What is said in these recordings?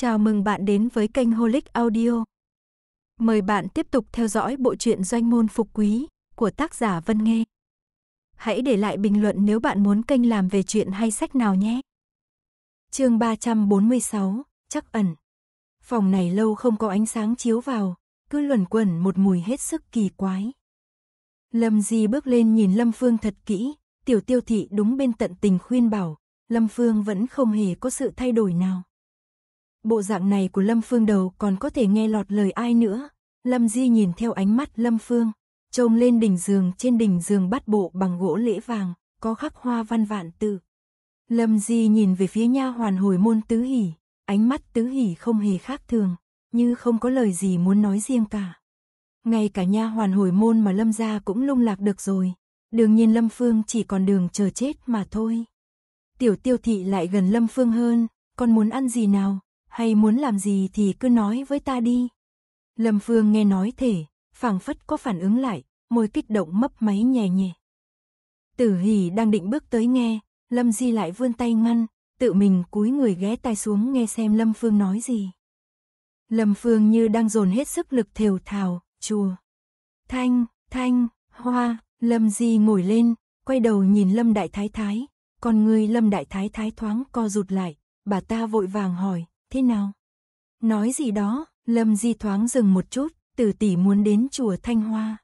Chào mừng bạn đến với kênh Holic Audio. Mời bạn tiếp tục theo dõi bộ truyện Doanh môn phục quý của tác giả Vân Nghê. Hãy để lại bình luận nếu bạn muốn kênh làm về chuyện hay sách nào nhé. Chương 346, chắc ẩn. Phòng này lâu không có ánh sáng chiếu vào, cứ luẩn quẩn một mùi hết sức kỳ quái. Lâm Di bước lên nhìn Lâm Phương thật kỹ, tiểu tiêu thị đúng bên tận tình khuyên bảo, Lâm Phương vẫn không hề có sự thay đổi nào. Bộ dạng này của Lâm Phương đầu còn có thể nghe lọt lời ai nữa. Lâm Di nhìn theo ánh mắt Lâm Phương, trông lên đỉnh giường trên đỉnh giường bắt bộ bằng gỗ lễ vàng, có khắc hoa văn vạn tự. Lâm Di nhìn về phía nha hoàn hồi môn tứ hỉ, ánh mắt tứ hỉ không hề khác thường, như không có lời gì muốn nói riêng cả. Ngay cả nha hoàn hồi môn mà Lâm gia cũng lung lạc được rồi, đương nhiên Lâm Phương chỉ còn đường chờ chết mà thôi. Tiểu Tiêu thị lại gần Lâm Phương hơn, con muốn ăn gì nào? hay muốn làm gì thì cứ nói với ta đi. Lâm Phương nghe nói thể, phảng phất có phản ứng lại, môi kích động mấp máy nhẹ nhẹ. Tử Hỉ đang định bước tới nghe, Lâm Di lại vươn tay ngăn, tự mình cúi người ghé tai xuống nghe xem Lâm Phương nói gì. Lâm Phương như đang dồn hết sức lực thều thào, chùa. Thanh, thanh, hoa, Lâm Di ngồi lên, quay đầu nhìn Lâm Đại Thái Thái, còn người Lâm Đại Thái Thái thoáng co rụt lại, bà ta vội vàng hỏi, thế nào? Nói gì đó, Lâm Di thoáng dừng một chút, tử tỷ muốn đến chùa Thanh Hoa.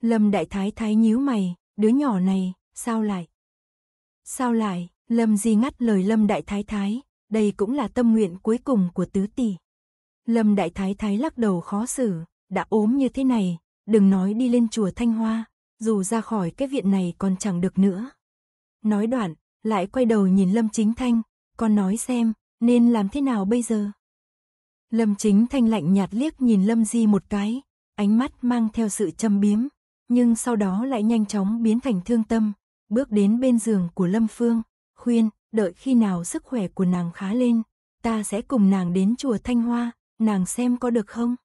Lâm Đại Thái Thái nhíu mày, đứa nhỏ này, sao lại? Sao lại? Lâm Di ngắt lời Lâm Đại Thái Thái, đây cũng là tâm nguyện cuối cùng của tứ tỷ. Lâm Đại Thái Thái lắc đầu khó xử, đã ốm như thế này, đừng nói đi lên chùa Thanh Hoa, dù ra khỏi cái viện này còn chẳng được nữa. Nói đoạn, lại quay đầu nhìn Lâm Chính Thanh, con nói xem, nên làm thế nào bây giờ? Lâm Chính Thanh lạnh nhạt liếc nhìn Lâm Di một cái, ánh mắt mang theo sự châm biếm, nhưng sau đó lại nhanh chóng biến thành thương tâm, bước đến bên giường của Lâm Phương, khuyên, đợi khi nào sức khỏe của nàng khá lên, ta sẽ cùng nàng đến chùa Thanh Hoa, nàng xem có được không?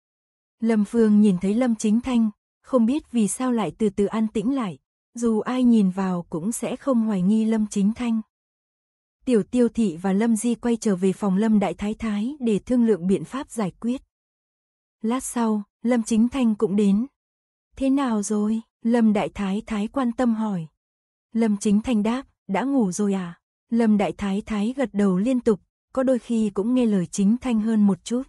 Lâm Phương nhìn thấy Lâm Chính Thanh, không biết vì sao lại từ từ an tĩnh lại, dù ai nhìn vào cũng sẽ không hoài nghi Lâm Chính Thanh. Tiểu Tiêu Thị và Lâm Di quay trở về phòng Lâm Đại Thái Thái để thương lượng biện pháp giải quyết. Lát sau, Lâm Chính Thanh cũng đến. Thế nào rồi? Lâm Đại Thái Thái quan tâm hỏi. Lâm Chính Thanh đáp, đã ngủ rồi à? Lâm Đại Thái Thái gật đầu liên tục, có đôi khi cũng nghe lời Chính Thanh hơn một chút.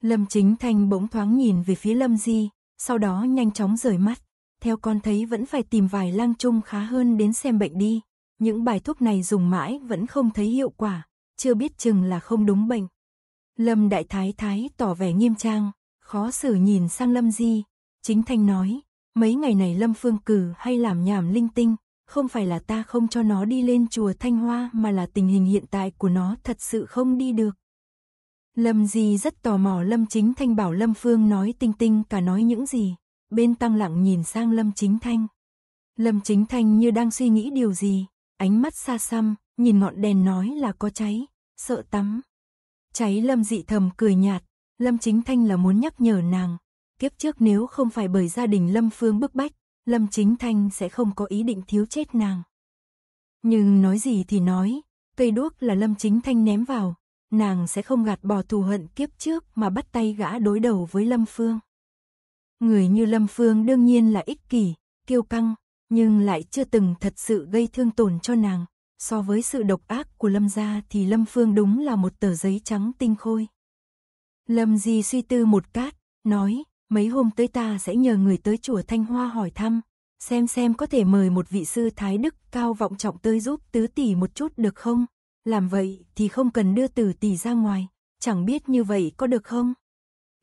Lâm Chính Thanh bỗng thoáng nhìn về phía Lâm Di, sau đó nhanh chóng rời mắt. Theo con thấy vẫn phải tìm vài lang chung khá hơn đến xem bệnh đi. Những bài thuốc này dùng mãi vẫn không thấy hiệu quả, chưa biết chừng là không đúng bệnh. Lâm Đại Thái Thái tỏ vẻ nghiêm trang, khó xử nhìn sang Lâm Di, chính thanh nói, mấy ngày này Lâm Phương Cử hay làm nhảm linh tinh, không phải là ta không cho nó đi lên chùa Thanh Hoa mà là tình hình hiện tại của nó thật sự không đi được. Lâm Di rất tò mò Lâm Chính Thanh bảo Lâm Phương nói tinh tinh cả nói những gì, bên tăng lặng nhìn sang Lâm Chính Thanh. Lâm Chính Thanh như đang suy nghĩ điều gì, ánh mắt xa xăm, nhìn ngọn đèn nói là có cháy, sợ tắm. Cháy Lâm dị thầm cười nhạt, Lâm Chính Thanh là muốn nhắc nhở nàng. Kiếp trước nếu không phải bởi gia đình Lâm Phương bức bách, Lâm Chính Thanh sẽ không có ý định thiếu chết nàng. Nhưng nói gì thì nói, cây đuốc là Lâm Chính Thanh ném vào, nàng sẽ không gạt bỏ thù hận kiếp trước mà bắt tay gã đối đầu với Lâm Phương. Người như Lâm Phương đương nhiên là ích kỷ, kiêu căng, nhưng lại chưa từng thật sự gây thương tổn cho nàng. So với sự độc ác của Lâm gia thì Lâm Phương đúng là một tờ giấy trắng tinh khôi. Lâm Di suy tư một cát, nói, mấy hôm tới ta sẽ nhờ người tới chùa Thanh Hoa hỏi thăm, xem xem có thể mời một vị sư Thái Đức cao vọng trọng tới giúp tứ tỷ một chút được không? Làm vậy thì không cần đưa tử tỷ ra ngoài, chẳng biết như vậy có được không?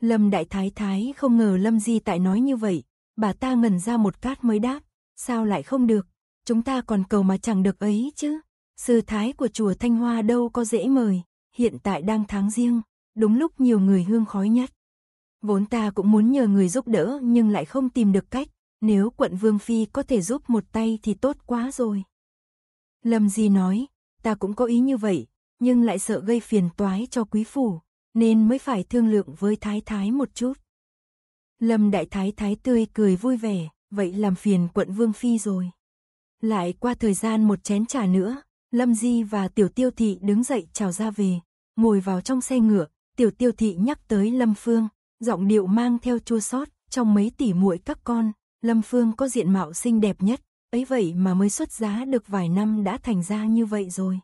Lâm Đại Thái Thái không ngờ Lâm Di tại nói như vậy, bà ta ngẩn ra một cát mới đáp, Sao lại không được? Chúng ta còn cầu mà chẳng được ấy chứ. Sư thái của chùa Thanh Hoa đâu có dễ mời, hiện tại đang tháng riêng, đúng lúc nhiều người hương khói nhất. Vốn ta cũng muốn nhờ người giúp đỡ nhưng lại không tìm được cách, nếu quận Vương Phi có thể giúp một tay thì tốt quá rồi. Lâm Di nói, ta cũng có ý như vậy, nhưng lại sợ gây phiền toái cho quý phủ, nên mới phải thương lượng với thái thái một chút. Lâm đại thái thái tươi cười vui vẻ, vậy làm phiền quận Vương Phi rồi. Lại qua thời gian một chén trà nữa, Lâm Di và Tiểu Tiêu Thị đứng dậy chào ra về, ngồi vào trong xe ngựa, Tiểu Tiêu Thị nhắc tới Lâm Phương, giọng điệu mang theo chua xót trong mấy tỷ muội các con, Lâm Phương có diện mạo xinh đẹp nhất, ấy vậy mà mới xuất giá được vài năm đã thành ra như vậy rồi.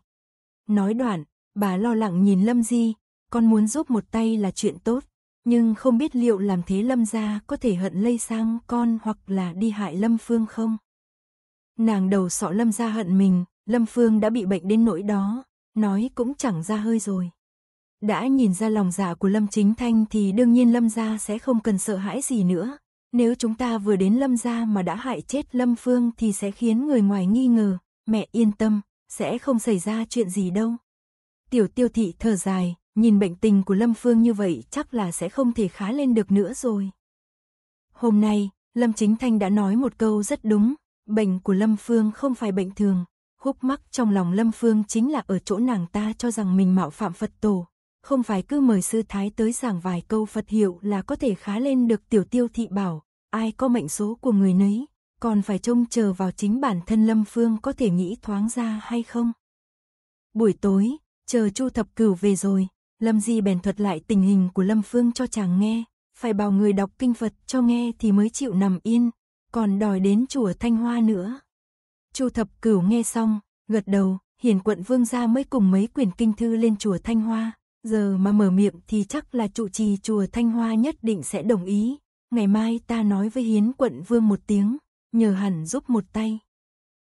Nói đoạn, bà lo lắng nhìn Lâm Di, con muốn giúp một tay là chuyện tốt, nhưng không biết liệu làm thế Lâm gia có thể hận lây sang con hoặc là đi hại Lâm Phương không. Nàng đầu sọ Lâm gia hận mình, Lâm Phương đã bị bệnh đến nỗi đó, nói cũng chẳng ra hơi rồi. Đã nhìn ra lòng dạ của Lâm Chính Thanh thì đương nhiên Lâm gia sẽ không cần sợ hãi gì nữa. Nếu chúng ta vừa đến Lâm gia mà đã hại chết Lâm Phương thì sẽ khiến người ngoài nghi ngờ, mẹ yên tâm, sẽ không xảy ra chuyện gì đâu. Tiểu tiêu thị thở dài, Nhìn bệnh tình của Lâm Phương như vậy chắc là sẽ không thể khá lên được nữa rồi. Hôm nay, Lâm Chính Thanh đã nói một câu rất đúng, bệnh của Lâm Phương không phải bệnh thường. Khúc mắc trong lòng Lâm Phương chính là ở chỗ nàng ta cho rằng mình mạo phạm Phật tổ. Không phải cứ mời sư thái tới giảng vài câu Phật hiệu là có thể khá lên được tiểu tiêu thị bảo, ai có mệnh số của người nấy, còn phải trông chờ vào chính bản thân Lâm Phương có thể nghĩ thoáng ra hay không. Buổi tối, chờ Chu Thập Cửu về rồi, Lâm Di bèn thuật lại tình hình của Lâm Phương cho chàng nghe, phải bảo người đọc kinh Phật cho nghe thì mới chịu nằm yên, còn đòi đến chùa Thanh Hoa nữa. Chu Thập Cửu nghe xong, gật đầu, hiền quận vương gia mới cùng mấy quyển kinh thư lên chùa Thanh Hoa, giờ mà mở miệng thì chắc là trụ trì chùa Thanh Hoa nhất định sẽ đồng ý, ngày mai ta nói với hiến quận vương một tiếng, nhờ hẳn giúp một tay.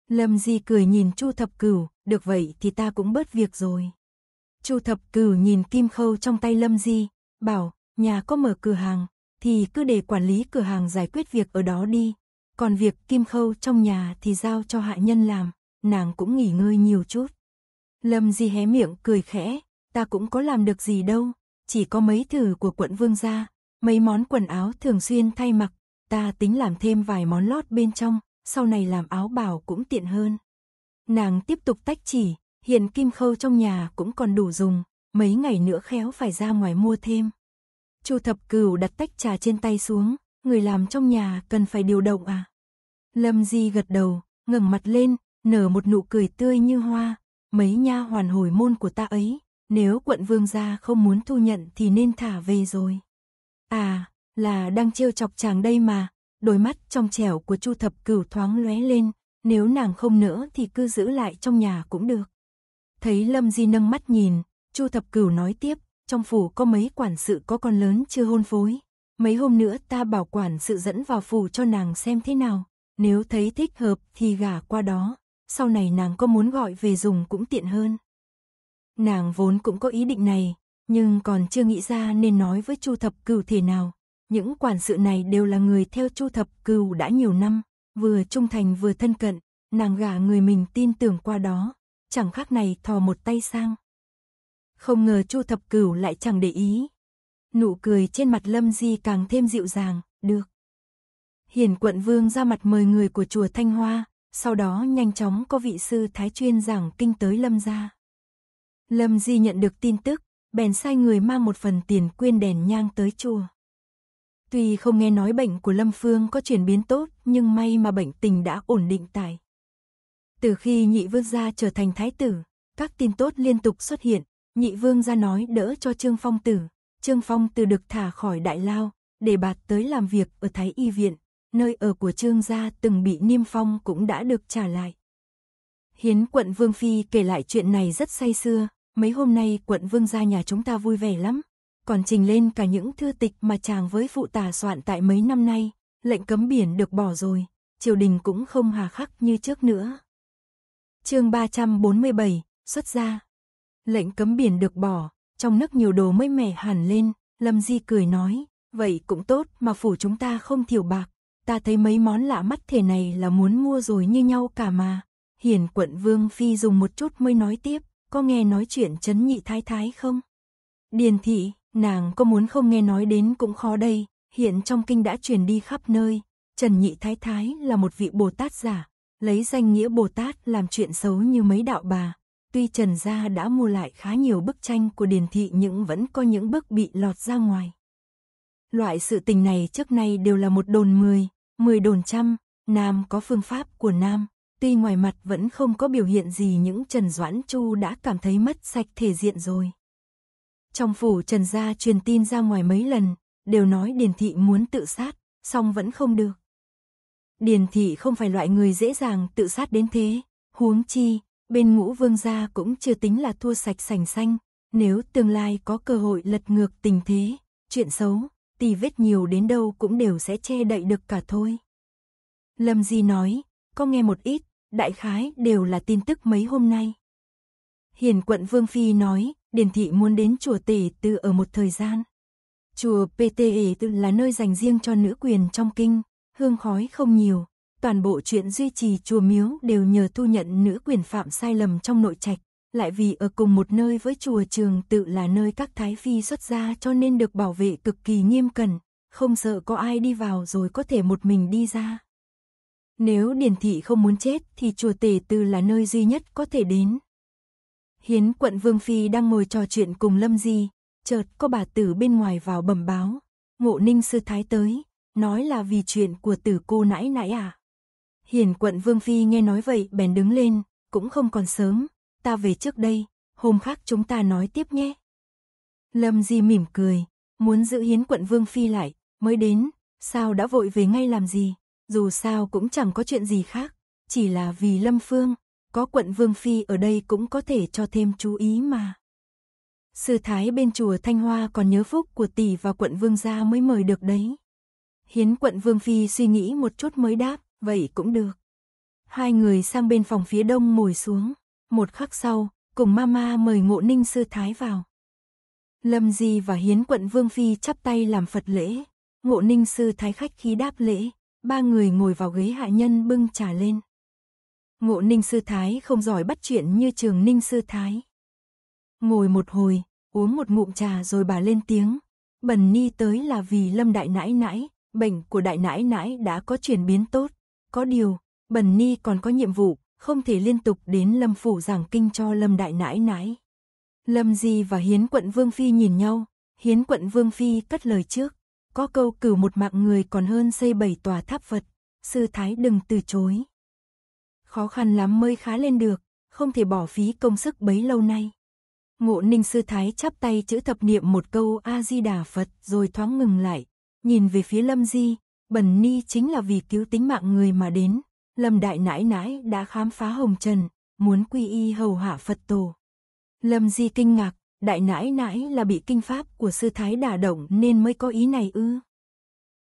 Lâm Di cười nhìn Chu Thập Cửu, được vậy thì ta cũng bớt việc rồi. Chu thập cửu nhìn kim khâu trong tay Lâm Di, bảo, nhà có mở cửa hàng, thì cứ để quản lý cửa hàng giải quyết việc ở đó đi. Còn việc kim khâu trong nhà thì giao cho hạ nhân làm, nàng cũng nghỉ ngơi nhiều chút. Lâm Di hé miệng cười khẽ, ta cũng có làm được gì đâu, chỉ có mấy thử của quận vương gia, mấy món quần áo thường xuyên thay mặc, ta tính làm thêm vài món lót bên trong, sau này làm áo bào cũng tiện hơn. Nàng tiếp tục tách chỉ, hiện kim khâu trong nhà cũng còn đủ dùng, mấy ngày nữa khéo phải ra ngoài mua thêm. Chu thập cửu đặt tách trà trên tay xuống, người làm trong nhà cần phải điều động à? Lâm Di gật đầu, ngẩng mặt lên, nở một nụ cười tươi như hoa, mấy nha hoàn hồi môn của ta ấy, nếu quận vương gia không muốn thu nhận thì nên thả về rồi. À, là đang trêu chọc chàng đây mà, đôi mắt trong trẻo của Chu thập cửu thoáng lóe lên, nếu nàng không nỡ thì cứ giữ lại trong nhà cũng được. Thấy Lâm Di nâng mắt nhìn, Chu Thập Cửu nói tiếp, trong phủ có mấy quản sự có con lớn chưa hôn phối. Mấy hôm nữa ta bảo quản sự dẫn vào phủ cho nàng xem thế nào, nếu thấy thích hợp thì gả qua đó, sau này nàng có muốn gọi về dùng cũng tiện hơn. Nàng vốn cũng có ý định này, nhưng còn chưa nghĩ ra nên nói với Chu Thập Cửu thế nào. Những quản sự này đều là người theo Chu Thập Cửu đã nhiều năm, vừa trung thành vừa thân cận, nàng gả người mình tin tưởng qua đó, chẳng khác này thò một tay sang. Không ngờ Chu Thập Cửu lại chẳng để ý. Nụ cười trên mặt Lâm Di càng thêm dịu dàng, được. Hiền quận vương ra mặt mời người của chùa Thanh Hoa, sau đó nhanh chóng có vị sư Thái Chuyên giảng kinh tới Lâm gia. Lâm Di nhận được tin tức, bèn sai người mang một phần tiền quyên đèn nhang tới chùa. Tuy không nghe nói bệnh của Lâm Phương có chuyển biến tốt, nhưng may mà bệnh tình đã ổn định tại. Từ khi nhị vương gia trở thành thái tử, các tin tốt liên tục xuất hiện, nhị vương gia nói đỡ cho Trương Phong tử. Trương Phong tử được thả khỏi đại lao, để bạt tới làm việc ở Thái Y Viện, nơi ở của Trương gia từng bị niêm phong cũng đã được trả lại. Hiến quận Vương Phi kể lại chuyện này rất say xưa, mấy hôm nay quận Vương gia nhà chúng ta vui vẻ lắm, còn trình lên cả những thư tịch mà chàng với phụ tà soạn tại mấy năm nay, lệnh cấm biển được bỏ rồi, triều đình cũng không hà khắc như trước nữa. Chương 347, xuất ra. Lệnh cấm biển được bỏ, trong nước nhiều đồ mới mẻ hẳn lên, Lâm Di cười nói, vậy cũng tốt mà phủ chúng ta không thiểu bạc, ta thấy mấy món lạ mắt thể này là muốn mua rồi như nhau cả mà. Hiền quận Vương Phi dùng một chút mới nói tiếp, có nghe nói chuyện chấn nhị thái thái không? Điền thị, nàng có muốn không nghe nói đến cũng khó đây, hiện trong kinh đã truyền đi khắp nơi. Trần Nhị Thái Thái là một vị Bồ Tát giả, lấy danh nghĩa Bồ Tát làm chuyện xấu như mấy đạo bà. Tuy Trần Gia đã mua lại khá nhiều bức tranh của Điền Thị nhưng vẫn có những bức bị lọt ra ngoài. Loại sự tình này trước nay đều là một đồn mười, mười đồn trăm, Nam có phương pháp của Nam. Tuy ngoài mặt vẫn không có biểu hiện gì những Trần Doãn Chu đã cảm thấy mất sạch thể diện rồi. Trong phủ Trần Gia truyền tin ra ngoài mấy lần, đều nói Điền Thị muốn tự sát, song vẫn không được. Điền thị không phải loại người dễ dàng tự sát đến thế, huống chi, bên ngũ vương gia cũng chưa tính là thua sạch sành xanh, nếu tương lai có cơ hội lật ngược tình thế, chuyện xấu, tì vết nhiều đến đâu cũng đều sẽ che đậy được cả thôi. Lâm Di nói, có nghe một ít, đại khái đều là tin tức mấy hôm nay. Hiền quận Vương Phi nói, Điền Thị muốn đến chùa Tể Tư ở một thời gian. Chùa PTE Tư là nơi dành riêng cho nữ quyền trong kinh, hương khói không nhiều, toàn bộ chuyện duy trì chùa miếu đều nhờ thu nhận nữ quyền phạm sai lầm trong nội trạch, lại vì ở cùng một nơi với chùa trường tự là nơi các thái phi xuất gia cho nên được bảo vệ cực kỳ nghiêm cẩn, không sợ có ai đi vào rồi có thể một mình đi ra. Nếu điển Thị không muốn chết thì chùa Tể Từ là nơi duy nhất có thể đến. Hiến quận Vương Phi đang ngồi trò chuyện cùng Lâm Di, chợt có bà tử bên ngoài vào bẩm báo, ngộ ninh sư thái tới, nói là vì chuyện của tử cô nãi nãi à. Hiền quận Vương Phi nghe nói vậy bèn đứng lên, cũng không còn sớm, ta về trước đây, hôm khác chúng ta nói tiếp nhé. Lâm Di mỉm cười, muốn giữ hiến quận Vương Phi lại, mới đến, sao đã vội về ngay làm gì, dù sao cũng chẳng có chuyện gì khác, chỉ là vì Lâm Phương, có quận Vương Phi ở đây cũng có thể cho thêm chú ý mà. Sư Thái bên chùa Thanh Hoa còn nhớ phúc của tỷ và quận Vương gia mới mời được đấy. Hiến quận Vương Phi suy nghĩ một chút mới đáp, vậy cũng được. Hai người sang bên phòng phía đông ngồi xuống. Một khắc sau, cùng mama mời ngộ ninh sư thái vào. Lâm Di và Hiến quận Vương Phi chắp tay làm Phật lễ. Ngộ ninh sư thái khách khí đáp lễ. Ba người ngồi vào ghế hạ nhân bưng trà lên. Ngộ ninh sư thái không giỏi bắt chuyện như trường ninh sư thái. Ngồi một hồi, uống một ngụm trà rồi bà lên tiếng. Bần ni tới là vì Lâm Đại Nãi Nãi, bệnh của đại nãi nãi đã có chuyển biến tốt. Có điều, Bần Ni còn có nhiệm vụ, không thể liên tục đến Lâm Phủ giảng kinh cho Lâm đại nãi nãi. Lâm Di và Hiến quận Vương Phi nhìn nhau, Hiến quận Vương Phi cất lời trước. Có câu cử một mạng người còn hơn xây bảy tòa tháp Phật, sư thái đừng từ chối. Khó khăn lắm mới khá lên được, không thể bỏ phí công sức bấy lâu nay. Ngộ Ninh sư thái chắp tay chữ thập niệm một câu A Di Đà Phật rồi thoáng ngừng lại, nhìn về phía Lâm Di, Bần Ni chính là vì cứu tính mạng người mà đến. Lâm Đại Nãi Nãi đã khám phá hồng trần, muốn quy y hầu hạ Phật tổ. Lâm Di kinh ngạc, Đại Nãi Nãi là bị kinh pháp của Sư Thái đả động nên mới có ý này ư.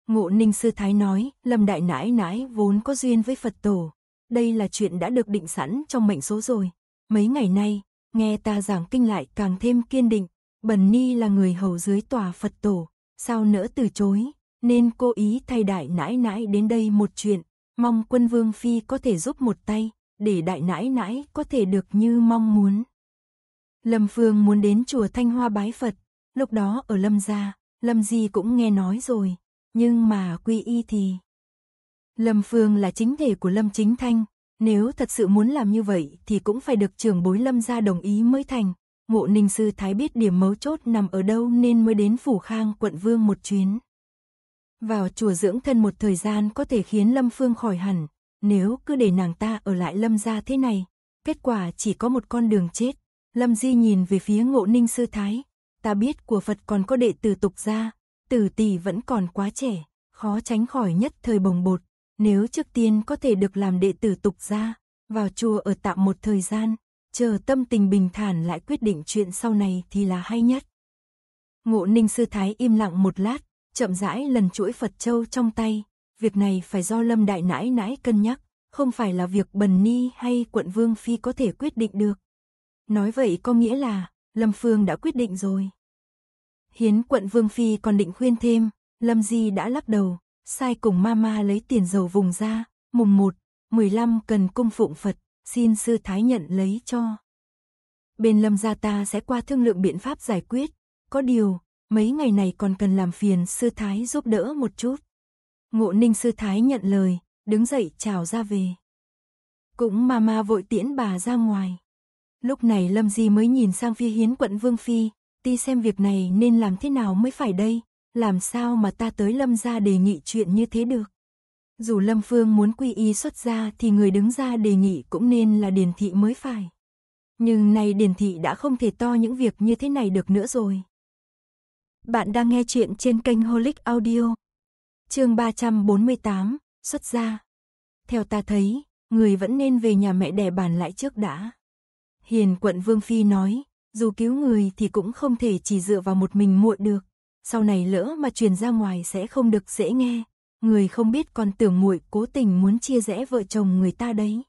Ngộ Ninh Sư Thái nói, Lâm Đại Nãi Nãi vốn có duyên với Phật tổ. Đây là chuyện đã được định sẵn trong mệnh số rồi. Mấy ngày nay, nghe ta giảng kinh lại càng thêm kiên định. Bần Ni là người hầu dưới tòa Phật tổ, sao nỡ từ chối, nên cô ý thay đại nãi nãi đến đây một chuyện, mong quân vương phi có thể giúp một tay, để đại nãi nãi có thể được như mong muốn. Lâm Phương muốn đến chùa Thanh Hoa bái Phật, lúc đó ở Lâm gia, Lâm Di cũng nghe nói rồi, nhưng mà quy y thì... Lâm Phương là chính thể của Lâm Chính Thanh, nếu thật sự muốn làm như vậy thì cũng phải được trưởng bối Lâm gia đồng ý mới thành, Ngộ Ninh Sư Thái biết điểm mấu chốt nằm ở đâu nên mới đến Phủ Khang quận Vương một chuyến. Vào chùa dưỡng thân một thời gian có thể khiến Lâm Phương khỏi hẳn, nếu cứ để nàng ta ở lại Lâm gia thế này, kết quả chỉ có một con đường chết. Lâm Di nhìn về phía Ngộ Ninh Sư Thái, ta biết của Phật còn có đệ tử tục gia, tử tỷ vẫn còn quá trẻ, khó tránh khỏi nhất thời bồng bột, nếu trước tiên có thể được làm đệ tử tục gia, vào chùa ở tạm một thời gian, chờ tâm tình bình thản lại quyết định chuyện sau này thì là hay nhất. Ngộ Ninh Sư Thái im lặng một lát, chậm rãi lần chuỗi Phật Châu trong tay, việc này phải do Lâm Đại Nãi Nãi cân nhắc, không phải là việc Bần Ni hay quận Vương Phi có thể quyết định được. Nói vậy có nghĩa là, Lâm Phương đã quyết định rồi. Hiến quận Vương Phi còn định khuyên thêm, Lâm Di đã lắc đầu, sai cùng Mama lấy tiền dầu vùng ra, mùng 1, 15 cần cung phụng Phật, xin sư thái nhận lấy cho. Bên lâm gia ta sẽ qua thương lượng biện pháp giải quyết, có điều, mấy ngày này còn cần làm phiền sư thái giúp đỡ một chút. Ngộ ninh sư thái nhận lời, đứng dậy chào ra về. Cũng mà ma vội tiễn bà ra ngoài. Lúc này Lâm Di mới nhìn sang phía hiến quận Vương Phi, ti xem việc này nên làm thế nào mới phải đây, làm sao mà ta tới Lâm gia đề nghị chuyện như thế được. Dù Lâm Phương muốn quy y xuất gia thì người đứng ra đề nghị cũng nên là Điền Thị mới phải. Nhưng nay Điền Thị đã không thể to những việc như thế này được nữa rồi. Bạn đang nghe chuyện trên kênh Holic Audio. Chương 348, xuất gia. Theo ta thấy, người vẫn nên về nhà mẹ đẻ bàn lại trước đã. Hiền quận Vương Phi nói, dù cứu người thì cũng không thể chỉ dựa vào một mình muội được. Sau này lỡ mà truyền ra ngoài sẽ không được dễ nghe người không biết còn tưởng muội cố tình muốn chia rẽ vợ chồng người ta đấy.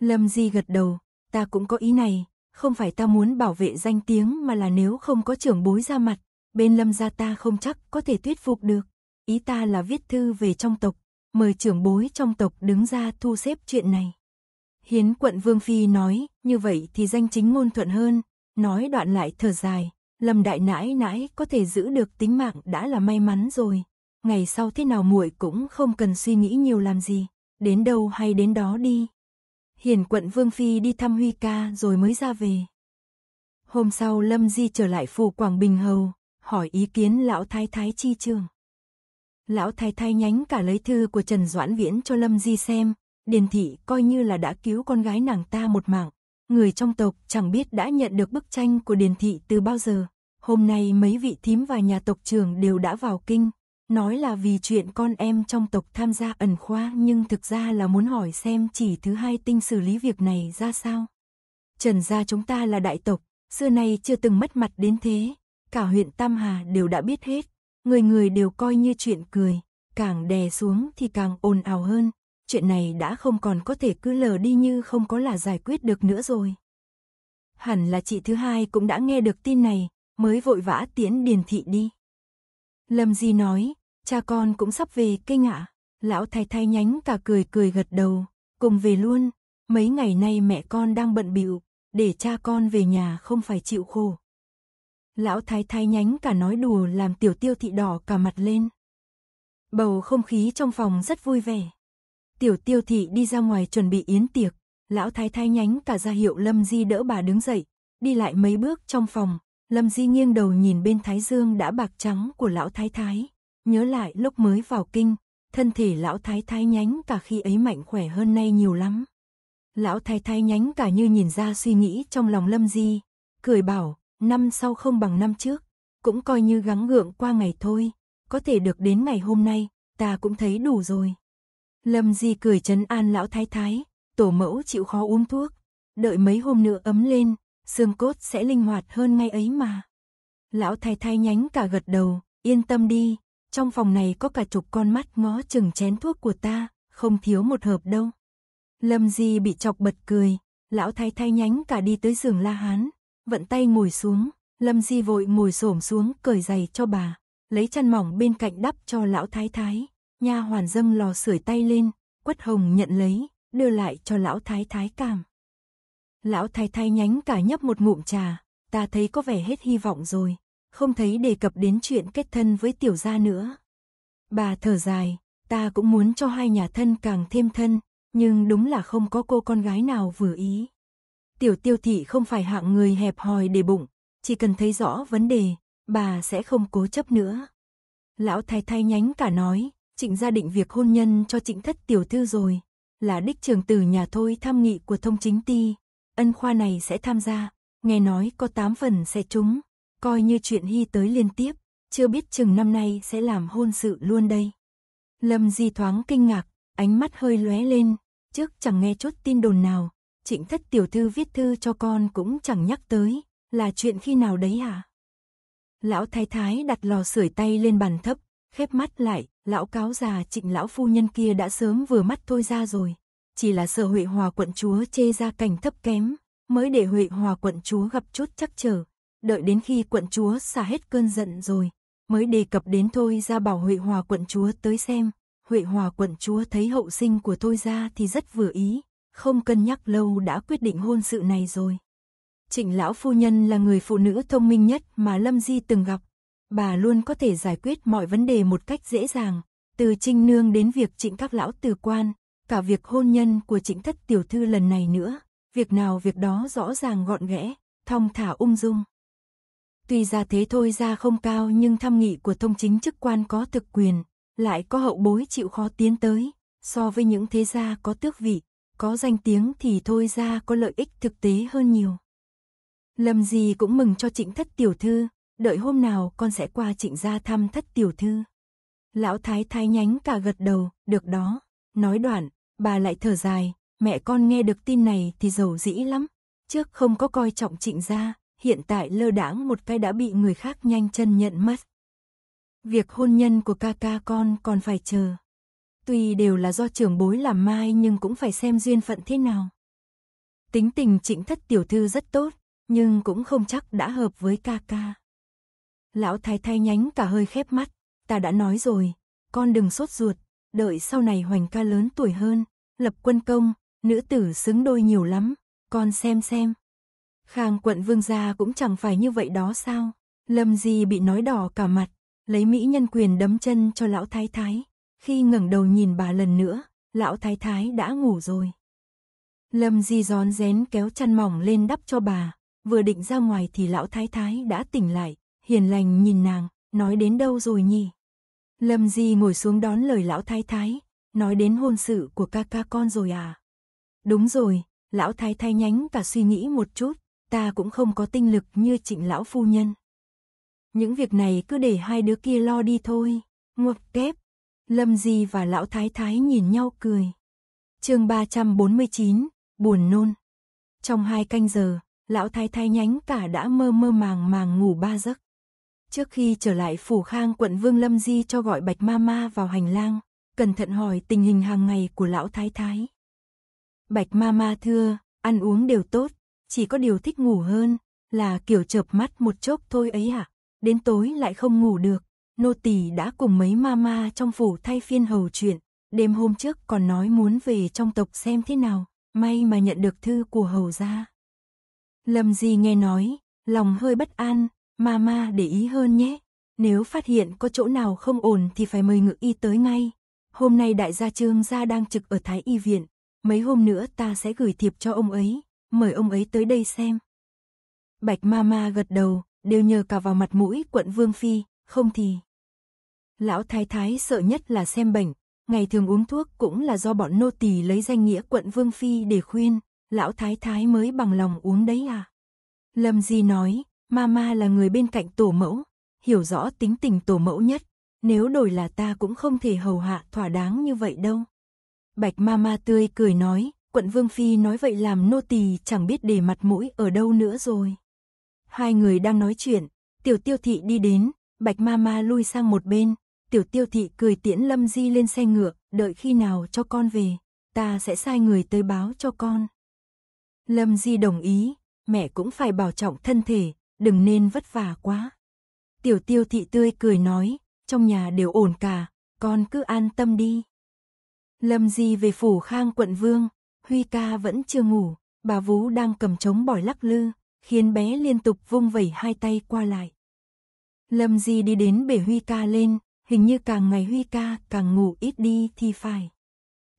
Lâm Di gật đầu, ta cũng có ý này, không phải ta muốn bảo vệ danh tiếng mà là nếu không có trưởng bối ra mặt, bên Lâm gia ta không chắc có thể thuyết phục được. Ý ta là viết thư về trong tộc, mời trưởng bối trong tộc đứng ra thu xếp chuyện này. Hiến quận Vương Phi nói, như vậy thì danh chính ngôn thuận hơn, nói đoạn lại thở dài, Lâm đại nãi nãi có thể giữ được tính mạng đã là may mắn rồi, ngày sau thế nào muội cũng không cần suy nghĩ nhiều làm gì, đến đâu hay đến đó đi. Hiền quận Vương Phi đi thăm Huy ca rồi mới ra về. Hôm sau Lâm Di trở lại phủ Quảng Bình Hầu, hỏi ý kiến lão thái thái chi trường. Lão thái thái nhánh cả lấy thư của Trần Doãn Viễn cho Lâm Di xem, Điền Thị coi như là đã cứu con gái nàng ta một mạng. Người trong tộc chẳng biết đã nhận được bức tranh của Điền Thị từ bao giờ. Hôm nay mấy vị thím và nhà tộc trưởng đều đã vào kinh, Nói là vì chuyện con em trong tộc tham gia ẩn khoa nhưng thực ra là muốn hỏi xem chỉ thứ hai tinh xử lý việc này ra sao. Trần gia chúng ta là đại tộc, xưa nay chưa từng mất mặt đến thế, cả huyện Tam Hà đều đã biết hết, người người đều coi như chuyện cười, càng đè xuống thì càng ồn ào hơn, chuyện này đã không còn có thể cứ lờ đi như không có là giải quyết được nữa rồi. Hẳn là chị thứ hai cũng đã nghe được tin này, mới vội vã tiến điền thị đi. Lâm Di nói, Cha con cũng sắp về kinh ạ. Lão thái thái nhánh cả cười cười gật đầu, cùng về luôn, mấy ngày nay mẹ con đang bận bịu, để cha con về nhà không phải chịu khổ. Lão thái thái nhánh cả nói đùa làm tiểu tiêu thị đỏ cả mặt lên. Bầu không khí trong phòng rất vui vẻ. Tiểu tiêu thị đi ra ngoài chuẩn bị yến tiệc, lão thái thái nhánh cả ra hiệu Lâm Di đỡ bà đứng dậy, đi lại mấy bước trong phòng, Lâm Di nghiêng đầu nhìn bên thái dương đã bạc trắng của lão thái thái. Nhớ lại lúc mới vào kinh, thân thể lão thái thái nhánh cả khi ấy mạnh khỏe hơn nay nhiều lắm. Lão thái thái nhánh cả như nhìn ra suy nghĩ trong lòng lâm di, cười bảo, năm sau không bằng năm trước, cũng coi như gắng gượng qua ngày thôi, có thể được đến ngày hôm nay, ta cũng thấy đủ rồi. Lâm di cười chấn an lão thái thái, tổ mẫu chịu khó uống thuốc, đợi mấy hôm nữa ấm lên, xương cốt sẽ linh hoạt hơn ngay ấy mà. Lão thái thái nhánh cả gật đầu, yên tâm đi, trong phòng này có cả chục con mắt ngó chừng chén thuốc của ta, không thiếu một hộp đâu. Lâm Di bị chọc bật cười, lão thái thái nhánh cả đi tới giường La Hán, vận tay ngồi xuống, Lâm Di vội ngồi xổm xuống cởi giày cho bà, lấy chăn mỏng bên cạnh đắp cho lão thái thái, nha hoàn dâng lò sưởi tay lên, quất hồng nhận lấy, đưa lại cho lão thái thái cảm. Lão thái thái nhánh cả nhấp một ngụm trà, ta thấy có vẻ hết hy vọng rồi, không thấy đề cập đến chuyện kết thân với tiểu gia nữa. Bà thở dài, ta cũng muốn cho hai nhà thân càng thêm thân, nhưng đúng là không có cô con gái nào vừa ý. Tiểu tiêu thị không phải hạng người hẹp hòi để bụng, chỉ cần thấy rõ vấn đề, bà sẽ không cố chấp nữa. Lão thái thay nhánh cả nói, trịnh gia định việc hôn nhân cho trịnh thất tiểu thư rồi, là đích trường tử nhà thôi tham nghị của thông chính ti, ân khoa này sẽ tham gia, nghe nói có tám phần sẽ trúng. Coi như chuyện hy tới liên tiếp, chưa biết chừng năm nay sẽ làm hôn sự luôn đây. Lâm Di thoáng kinh ngạc, ánh mắt hơi lóe lên, trước chẳng nghe chút tin đồn nào, trịnh thất tiểu thư viết thư cho con cũng chẳng nhắc tới, là chuyện khi nào đấy hả? Lão thái thái đặt lò sưởi tay lên bàn thấp, khép mắt lại, lão cáo già trịnh lão phu nhân kia đã sớm vừa mắt thôi ra rồi. Chỉ là sợ Huệ Hòa quận chúa chê ra cảnh thấp kém, mới để Huệ Hòa quận chúa gặp chút chắc trở, đợi đến khi quận chúa xả hết cơn giận rồi, mới đề cập đến thôi ra bảo Huệ Hòa quận chúa tới xem. Huệ Hòa quận chúa thấy hậu sinh của tôi ra thì rất vừa ý, không cân nhắc lâu đã quyết định hôn sự này rồi. Trịnh lão phu nhân là người phụ nữ thông minh nhất mà Lâm Di từng gặp. Bà luôn có thể giải quyết mọi vấn đề một cách dễ dàng, từ trinh nương đến việc trịnh các lão từ quan, cả việc hôn nhân của trịnh thất tiểu thư lần này nữa. Việc nào việc đó rõ ràng gọn ghẽ, thong thả ung dung. Tuy ra thế thôi ra không cao nhưng thăm nghị của thông chính chức quan có thực quyền, lại có hậu bối chịu khó tiến tới, so với những thế gia có tước vị, có danh tiếng thì thôi ra có lợi ích thực tế hơn nhiều. Lâm gì cũng mừng cho trịnh thất tiểu thư, đợi hôm nào con sẽ qua trịnh gia thăm thất tiểu thư. Lão thái thái nhánh cả gật đầu, được đó, nói đoạn, bà lại thở dài, mẹ con nghe được tin này thì giàu dĩ lắm, trước không có coi trọng trịnh gia, hiện tại lơ đãng một cái đã bị người khác nhanh chân nhận mất. Việc hôn nhân của ca ca con còn phải chờ. Tuy đều là do trưởng bối làm mai nhưng cũng phải xem duyên phận thế nào. Tính tình trịnh thất tiểu thư rất tốt, nhưng cũng không chắc đã hợp với ca ca. Lão thái thay nhánh cả hơi khép mắt, ta đã nói rồi, con đừng sốt ruột, đợi sau này hoành ca lớn tuổi hơn, lập quân công, nữ tử xứng đôi nhiều lắm, con xem xem, Khang quận vương gia cũng chẳng phải như vậy đó sao? Lâm Di bị nói đỏ cả mặt, lấy mỹ nhân quyền đấm chân cho lão thái thái. Khi ngẩng đầu nhìn bà lần nữa, lão thái thái đã ngủ rồi. Lâm Di rón rén kéo chăn mỏng lên đắp cho bà, vừa định ra ngoài thì lão thái thái đã tỉnh lại, hiền lành nhìn nàng, nói đến đâu rồi nhỉ? Lâm Di ngồi xuống đón lời lão thái thái, nói đến hôn sự của ca ca con rồi à? Đúng rồi, lão thái thái nhánh cả suy nghĩ một chút, ta cũng không có tinh lực như trịnh lão phu nhân. Những việc này cứ để hai đứa kia lo đi thôi, ngọc kép. Lâm Di và lão thái thái nhìn nhau cười. chương 349, buồn nôn. Trong hai canh giờ, lão thái thái nhánh cả đã mơ mơ màng màng ngủ ba giấc. Trước khi trở lại phủ khang quận Vương Lâm Di cho gọi Bạch Mama vào hành lang, cẩn thận hỏi tình hình hàng ngày của lão thái thái. Bạch Mama thưa, ăn uống đều tốt, chỉ có điều thích ngủ hơn, là kiểu chợp mắt một chốc thôi ấy hả? À? Đến tối lại không ngủ được, nô tỳ đã cùng mấy ma ma trong phủ thay phiên hầu chuyện, đêm hôm trước còn nói muốn về trong tộc xem thế nào, may mà nhận được thư của hầu gia. Lâm gì nghe nói, lòng hơi bất an, ma ma để ý hơn nhé, nếu phát hiện có chỗ nào không ổn thì phải mời ngự y tới ngay. Hôm nay đại gia Trương gia đang trực ở Thái y viện, mấy hôm nữa ta sẽ gửi thiệp cho ông ấy mời ông ấy tới đây xem. Bạch ma ma gật đầu, đều nhờ cả vào mặt mũi quận Vương Phi, không thì. Lão thái thái sợ nhất là xem bệnh, ngày thường uống thuốc cũng là do bọn nô tỳ lấy danh nghĩa quận Vương Phi để khuyên, lão thái thái mới bằng lòng uống đấy à. Lâm Di nói, Mama là người bên cạnh tổ mẫu, hiểu rõ tính tình tổ mẫu nhất, nếu đổi là ta cũng không thể hầu hạ thỏa đáng như vậy đâu. Bạch Mama tươi cười nói, quận Vương Phi nói vậy làm nô tỳ chẳng biết để mặt mũi ở đâu nữa rồi. Hai người đang nói chuyện, tiểu tiêu thị đi đến, bạch ma ma lui sang một bên, tiểu tiêu thị cười tiễn lâm di lên xe ngựa, đợi khi nào cho con về, ta sẽ sai người tới báo cho con. Lâm di đồng ý, mẹ cũng phải bảo trọng thân thể, đừng nên vất vả quá. Tiểu tiêu thị tươi cười nói, trong nhà đều ổn cả, con cứ an tâm đi. Lâm Di về phủ khang quận vương, Huy ca vẫn chưa ngủ, bà Vú đang cầm trống bỏi lắc lư, khiến bé liên tục vung vẩy hai tay qua lại. Lâm Di đi đến bể Huy ca lên, hình như càng ngày Huy ca càng ngủ ít đi thì phải.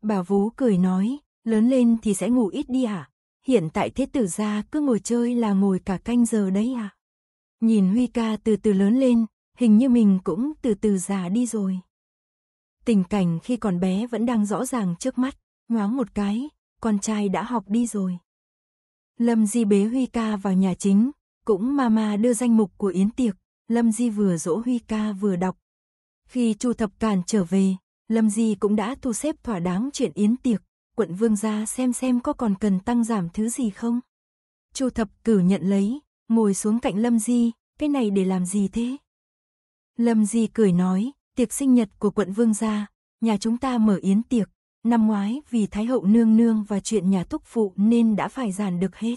Bà Vú cười nói, lớn lên thì sẽ ngủ ít đi à? Hiện tại thế tử gia cứ ngồi chơi là ngồi cả canh giờ đấy à? Nhìn Huy ca từ từ lớn lên, hình như mình cũng từ từ già đi rồi. Tình cảnh khi còn bé vẫn đang rõ ràng trước mắt, ngoáng một cái, con trai đã học đi rồi. Lâm Di bế Huy ca vào nhà chính, cũng mama đưa danh mục của yến tiệc, Lâm Di vừa dỗ Huy ca vừa đọc. Khi Chu Thập Càn trở về, Lâm Di cũng đã thu xếp thỏa đáng chuyện yến tiệc, quận vương gia xem xem có còn cần tăng giảm thứ gì không. Chu Thập cử nhận lấy, ngồi xuống cạnh Lâm Di, cái này để làm gì thế? Lâm Di cười nói, tiệc sinh nhật của quận vương gia, nhà chúng ta mở yến tiệc, Năm ngoái vì Thái hậu nương nương và chuyện nhà thúc phụ nên đã phải giàn được hết.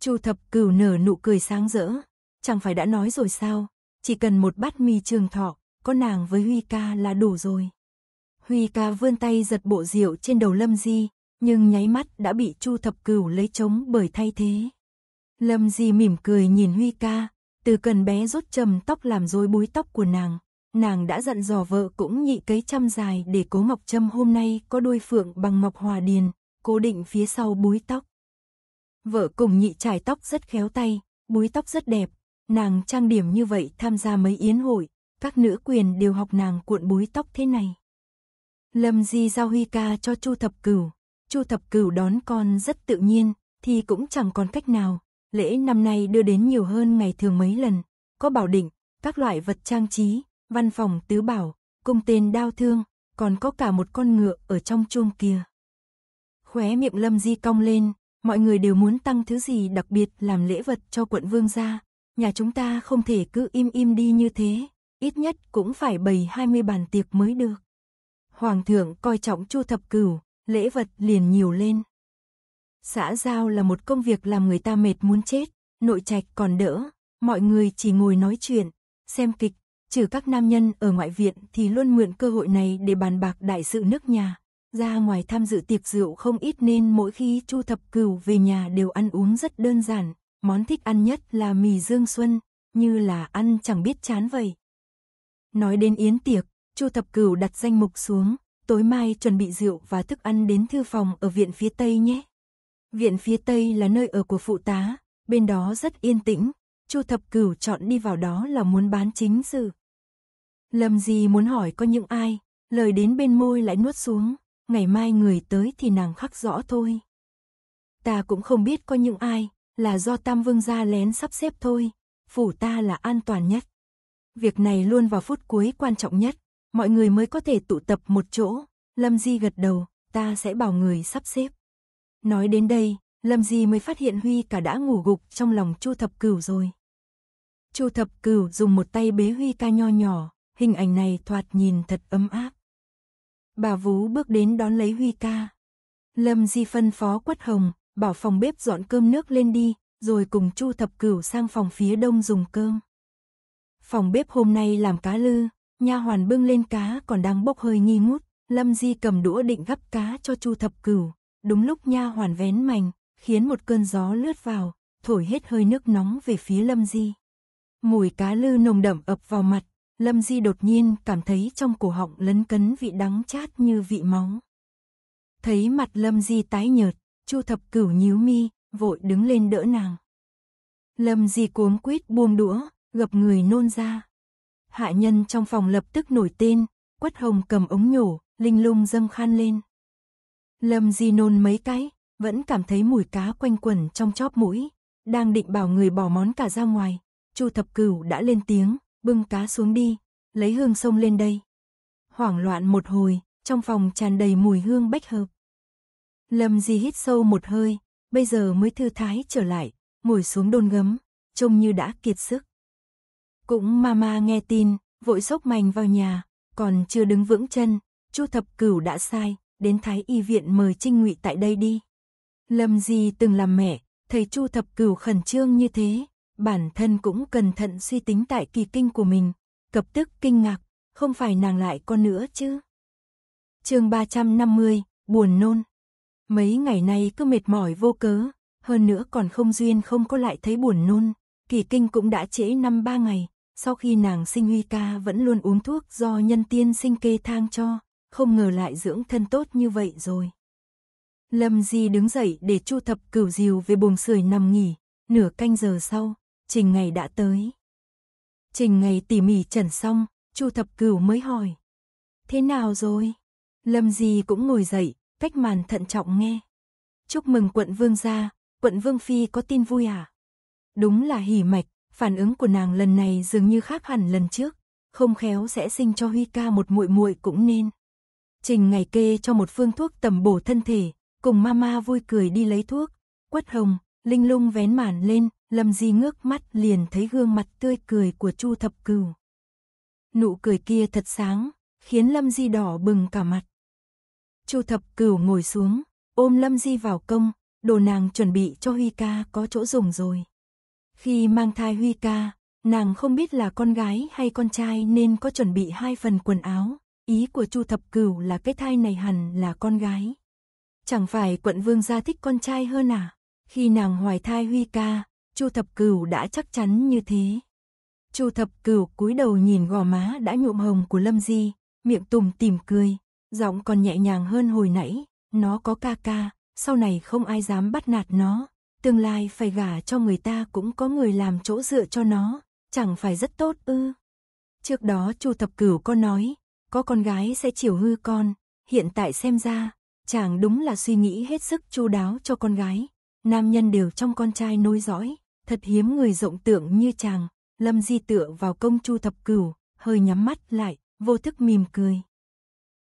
Chu thập cửu nở nụ cười sáng rỡ, chẳng phải đã nói rồi sao, chỉ cần một bát mì trường thọ, có nàng với Huy ca là đủ rồi. Huy ca vươn tay giật bộ rượu trên đầu Lâm Di, nhưng nháy mắt đã bị Chu thập cửu lấy trống bởi thay thế. Lâm Di mỉm cười nhìn Huy ca, từ cần bé rút trầm tóc làm rối búi tóc của nàng, nàng đã dặn dò vợ cũng nhị cấy trăm dài để cố mọc châm hôm nay có đuôi phượng bằng mọc hòa điền, cố định phía sau búi tóc. Vợ cùng nhị trải tóc rất khéo tay, búi tóc rất đẹp, nàng trang điểm như vậy tham gia mấy yến hội, các nữ quyền đều học nàng cuộn búi tóc thế này. Lâm Di giao huy ca cho Chu Thập Cửu, Chu Thập Cửu đón con rất tự nhiên, thì cũng chẳng còn cách nào, lễ năm nay đưa đến nhiều hơn ngày thường mấy lần, có bảo định, các loại vật trang trí, văn phòng tứ bảo, cung tên đao thương, còn có cả một con ngựa ở trong chuông kia. Khóe miệng Lâm Di cong lên, mọi người đều muốn tăng thứ gì đặc biệt làm lễ vật cho quận vương gia. Nhà chúng ta không thể cứ im im đi như thế, ít nhất cũng phải bày 20 bàn tiệc mới được. Hoàng thượng coi trọng chu thập cửu, lễ vật liền nhiều lên. Xã giao là một công việc làm người ta mệt muốn chết, nội trạch còn đỡ, mọi người chỉ ngồi nói chuyện, xem kịch, trừ các nam nhân ở ngoại viện thì luôn mượn cơ hội này để bàn bạc đại sự nước nhà. Ra ngoài tham dự tiệc rượu không ít nên mỗi khi Chu Thập Cửu về nhà đều ăn uống rất đơn giản, món thích ăn nhất là mì dương xuân, như là ăn chẳng biết chán vậy. Nói đến yến tiệc, Chu Thập Cửu đặt danh mục xuống, tối mai chuẩn bị rượu và thức ăn đến thư phòng ở viện phía Tây nhé. Viện phía Tây là nơi ở của phụ tá, bên đó rất yên tĩnh, Chu Thập Cửu chọn đi vào đó là muốn bán chính sự. Lâm Di muốn hỏi có những ai, lời đến bên môi lại nuốt xuống, ngày mai người tới thì nàng khắc rõ thôi. Ta cũng không biết có những ai, là do Tam Vương gia lén sắp xếp thôi, phủ ta là an toàn nhất. Việc này luôn vào phút cuối quan trọng nhất, mọi người mới có thể tụ tập một chỗ, Lâm Di gật đầu, ta sẽ bảo người sắp xếp. Nói đến đây, Lâm Di mới phát hiện Huy cả đã ngủ gục trong lòng Chu Thập Cửu rồi. Chu Thập Cửu dùng một tay bế Huy ca nho nhỏ, hình ảnh này thoạt nhìn thật ấm áp. Bà Vú bước đến đón lấy Huy ca. Lâm Di phân phó Quất Hồng, bảo phòng bếp dọn cơm nước lên đi, rồi cùng Chu Thập Cửu sang phòng phía đông dùng cơm. Phòng bếp hôm nay làm cá lư, nha hoàn bưng lên cá còn đang bốc hơi nghi ngút, Lâm Di cầm đũa định gắp cá cho Chu Thập Cửu, đúng lúc nha hoàn vén mành, khiến một cơn gió lướt vào, thổi hết hơi nước nóng về phía Lâm Di. Mùi cá lư nồng đậm ập vào mặt, Lâm Di đột nhiên cảm thấy trong cổ họng lấn cấn vị đắng chát như vị máu. Thấy mặt Lâm Di tái nhợt, Chu Thập Cửu nhíu mi, vội đứng lên đỡ nàng. Lâm Di cuống quýt buông đũa, gập người nôn ra. Hạ nhân trong phòng lập tức nổi tên, Quất Hồng cầm ống nhổ, linh lung dâng khan lên. Lâm Di nôn mấy cái, vẫn cảm thấy mùi cá quanh quẩn trong chóp mũi, đang định bảo người bỏ món cả ra ngoài, Chu Thập Cửu đã lên tiếng, bưng cá xuống đi, lấy hương sông lên đây. Hoảng loạn một hồi, trong phòng tràn đầy mùi hương bách hợp. Lâm Di hít sâu một hơi, bây giờ mới thư thái trở lại, ngồi xuống đôn gấm, trông như đã kiệt sức. Cũng mama nghe tin, vội sốc mành vào nhà, còn chưa đứng vững chân, Chu Thập Cửu đã sai, đến Thái Y viện mời Trinh Ngụy tại đây đi. Lâm Di từng làm mẹ, thấy Chu Thập Cửu khẩn trương như thế, Bản thân cũng cẩn thận suy tính tại kỳ kinh của mình, cập tức kinh ngạc, không phải nàng lại con nữa chứ. chương 350, buồn nôn. Mấy ngày nay cứ mệt mỏi vô cớ, hơn nữa còn không duyên không có lại thấy buồn nôn, kỳ kinh cũng đã trễ năm ba ngày, sau khi nàng sinh huy ca vẫn luôn uống thuốc do nhân tiên sinh kê thang cho, không ngờ lại dưỡng thân tốt như vậy rồi. Lâm Di đứng dậy để chu thập cửu diều về buồng sưởi nằm nghỉ, nửa canh giờ sau, Trình ngày đã tới. Trình ngày tỉ mỉ trần xong, Chu Thập Cửu mới hỏi. Thế nào rồi? Lâm Di cũng ngồi dậy, cách màn thận trọng nghe. Chúc mừng quận vương gia, quận vương phi có tin vui à? Đúng là hỉ mạch, phản ứng của nàng lần này dường như khác hẳn lần trước, không khéo sẽ sinh cho Huy ca một muội muội cũng nên. Trình ngày kê cho một phương thuốc tầm bổ thân thể, cùng mama vui cười đi lấy thuốc, quất hồng, linh lung vén màn lên, Lâm Di ngước mắt liền thấy gương mặt tươi cười của Chu Thập Cửu. Nụ cười kia thật sáng, khiến Lâm Di đỏ bừng cả mặt. Chu Thập Cửu ngồi xuống, ôm Lâm Di vào công, đồ nàng chuẩn bị cho Huy ca có chỗ dùng rồi. Khi mang thai Huy ca, nàng không biết là con gái hay con trai nên có chuẩn bị hai phần quần áo. Ý của Chu Thập Cửu là cái thai này hẳn là con gái. Chẳng phải quận vương gia thích con trai hơn à? Khi nàng hoài thai Huy ca, Chu Thập Cửu đã chắc chắn như thế. Chu Thập Cửu cúi đầu nhìn gò má đã nhuộm hồng của Lâm Di, miệng tùng tìm cười, giọng còn nhẹ nhàng hơn hồi nãy, nó có ca ca, sau này không ai dám bắt nạt nó, tương lai phải gả cho người ta cũng có người làm chỗ dựa cho nó, chẳng phải rất tốt ư? Trước đó Chu Thập Cửu có nói, có con gái sẽ chiều hư con, hiện tại xem ra, chàng đúng là suy nghĩ hết sức chu đáo cho con gái, nam nhân đều trong con trai nối dõi, Thật hiếm người rộng tượng như chàng, Lâm Di tựa vào công chu thập cửu, hơi nhắm mắt lại, vô thức mỉm cười.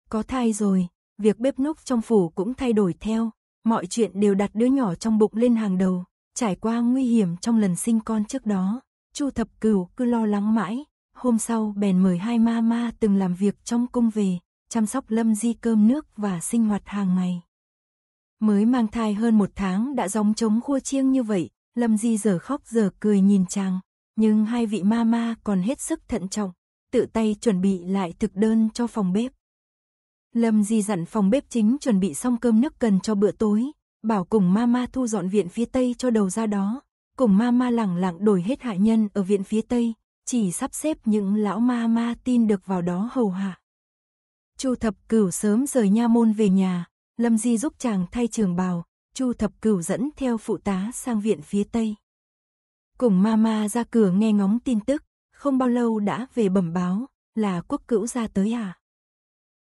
Có thai rồi, việc bếp núc trong phủ cũng thay đổi theo, mọi chuyện đều đặt đứa nhỏ trong bụng lên hàng đầu, trải qua nguy hiểm trong lần sinh con trước đó, Chu Thập Cửu cứ lo lắng mãi, hôm sau bèn mời hai ma ma từng làm việc trong cung về, chăm sóc Lâm Di cơm nước và sinh hoạt hàng ngày. Mới mang thai hơn một tháng đã dòng trống khua chiêng như vậy, Lâm Di giờ khóc giờ cười nhìn chàng, nhưng hai vị mama còn hết sức thận trọng, tự tay chuẩn bị lại thực đơn cho phòng bếp. Lâm Di dặn phòng bếp chính chuẩn bị xong cơm nước cần cho bữa tối, bảo cùng mama thu dọn viện phía Tây cho đầu ra đó, cùng mama lẳng lặng đổi hết hạ nhân ở viện phía Tây, chỉ sắp xếp những lão mama tin được vào đó hầu hạ. Chu Thập Cửu sớm rời nha môn về nhà, Lâm Di giúp chàng thay trường bào, Chu Thập Cửu dẫn theo phụ tá sang viện phía Tây. Cùng Mama ra cửa nghe ngóng tin tức, không bao lâu đã về bẩm báo, là quốc cữu ra tới à.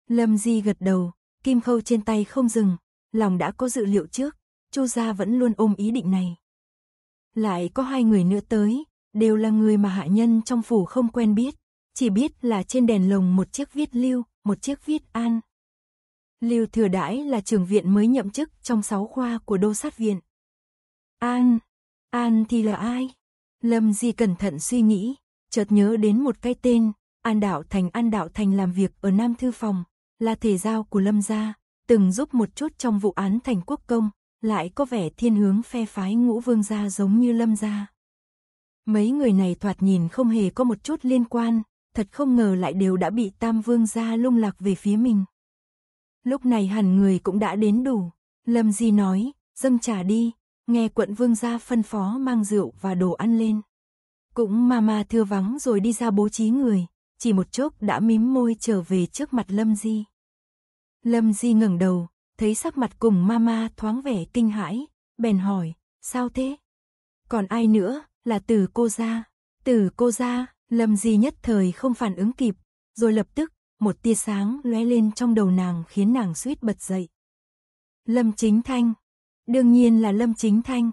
Lâm Di gật đầu, kim khâu trên tay không dừng, lòng đã có dự liệu trước, Chu gia vẫn luôn ôm ý định này. Lại có hai người nữa tới, đều là người mà hạ nhân trong phủ không quen biết, chỉ biết là trên đèn lồng một chiếc viết lưu, một chiếc viết an, Lưu Thừa Đãi là trưởng viện mới nhậm chức trong 6 khoa của đô sát viện. An, An thì là ai? Lâm Di cẩn thận suy nghĩ, chợt nhớ đến một cái tên, An Đạo Thành An Đạo Thành làm việc ở Nam Thư Phòng, là thể giao của Lâm Gia, từng giúp một chút trong vụ án thành quốc công, lại có vẻ thiên hướng phe phái ngũ vương gia giống như Lâm Gia. Mấy người này thoạt nhìn không hề có một chút liên quan, thật không ngờ lại đều đã bị Tam Vương gia lung lạc về phía mình. Lúc này hẳn người cũng đã đến đủ. Lâm Di nói, dâng trà đi, nghe quận vương gia phân phó mang rượu và đồ ăn lên. Cũng ma ma thưa vắng rồi đi ra bố trí người, chỉ một chốc đã mím môi trở về trước mặt Lâm Di. Lâm Di ngẩng đầu, thấy sắc mặt cùng mama thoáng vẻ kinh hãi, bèn hỏi, sao thế? Còn ai nữa, là từ cô ra. Từ cô ra, Lâm Di nhất thời không phản ứng kịp, rồi lập tức một tia sáng lóe lên trong đầu nàng khiến nàng suýt bật dậy. Lâm Chính Thanh. Đương nhiên là Lâm Chính Thanh.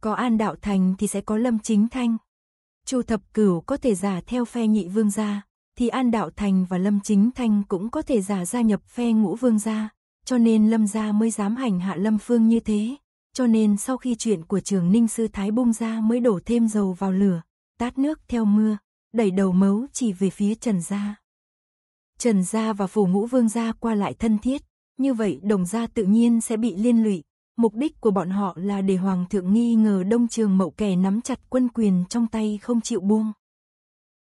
Có An Đạo Thành thì sẽ có Lâm Chính Thanh. Chu Thập Cửu có thể giả theo phe nhị vương gia, thì An Đạo Thành và Lâm Chính Thanh cũng có thể giả gia nhập phe ngũ vương gia, cho nên Lâm gia mới dám hành hạ Lâm Phương như thế. Cho nên sau khi chuyện của trường Ninh Sư Thái bung ra mới đổ thêm dầu vào lửa, tát nước theo mưa, đẩy đầu mấu chỉ về phía Trần Gia. Trần gia và phù ngũ vương gia qua lại thân thiết, như vậy đồng gia tự nhiên sẽ bị liên lụy. Mục đích của bọn họ là để Hoàng thượng nghi ngờ Đông Trường Mậu Kẻ nắm chặt quân quyền trong tay không chịu buông.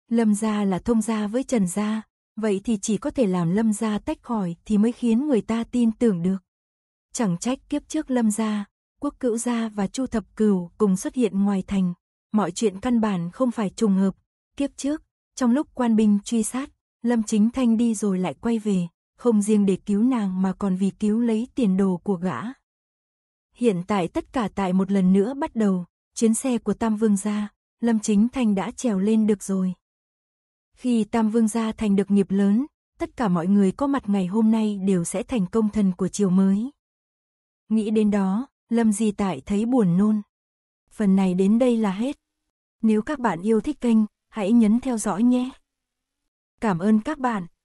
Lâm gia là thông gia với Trần gia, vậy thì chỉ có thể làm Lâm gia tách khỏi thì mới khiến người ta tin tưởng được. Chẳng trách kiếp trước Lâm gia, Quốc Cữu gia và Chu Thập Cửu cùng xuất hiện ngoài thành, mọi chuyện căn bản không phải trùng hợp. Kiếp trước, trong lúc quan binh truy sát, Lâm Chính Thanh đi rồi lại quay về, không riêng để cứu nàng mà còn vì cứu lấy tiền đồ của gã. Hiện tại tất cả tại một lần nữa bắt đầu, chuyến xe của Tam Vương gia, Lâm Chính Thanh đã trèo lên được rồi. Khi Tam Vương gia thành được nghiệp lớn, tất cả mọi người có mặt ngày hôm nay đều sẽ thành công thần của chiều mới. Nghĩ đến đó, Lâm Di Tại thấy buồn nôn. Phần này đến đây là hết. Nếu các bạn yêu thích kênh, hãy nhấn theo dõi nhé. Cảm ơn các bạn.